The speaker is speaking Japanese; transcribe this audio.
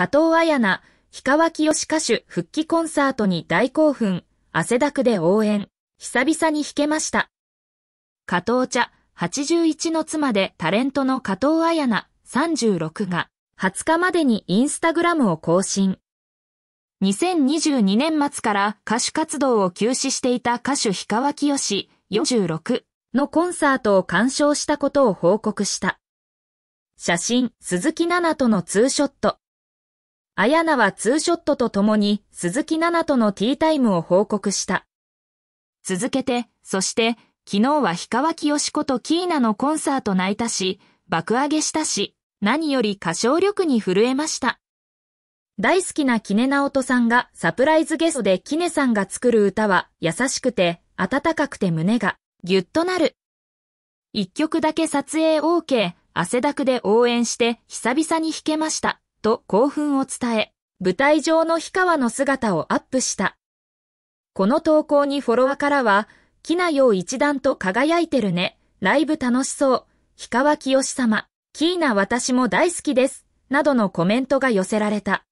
加藤彩菜、氷川きよし歌手復帰コンサートに大興奮、汗だくで応援、久々に弾けました。加藤茶、81の妻でタレントの加藤彩菜、36が、20日までにインスタグラムを更新。2022年末から歌手活動を休止していた歌手氷川きよし、46のコンサートを鑑賞したことを報告した。写真、鈴木奈々とのツーショット。アヤナはツーショットと共に鈴木奈々とのティータイムを報告した。続けて、そして、昨日は氷川きよしことキーナのコンサート泣いたし、爆上げしたし、何より歌唱力に震えました。大好きなキネナオトさんがサプライズゲストでキネさんが作る歌は優しくて温かくて胸がぎゅっとなる。一曲だけ撮影 OK、汗だくで応援して久々に弾けました。と興奮を伝え、舞台上の氷川の姿をアップした。この投稿にフォロワーからは、きなよう一段と輝いてるね。ライブ楽しそう。氷川きよし様。キーナ私も大好きです。などのコメントが寄せられた。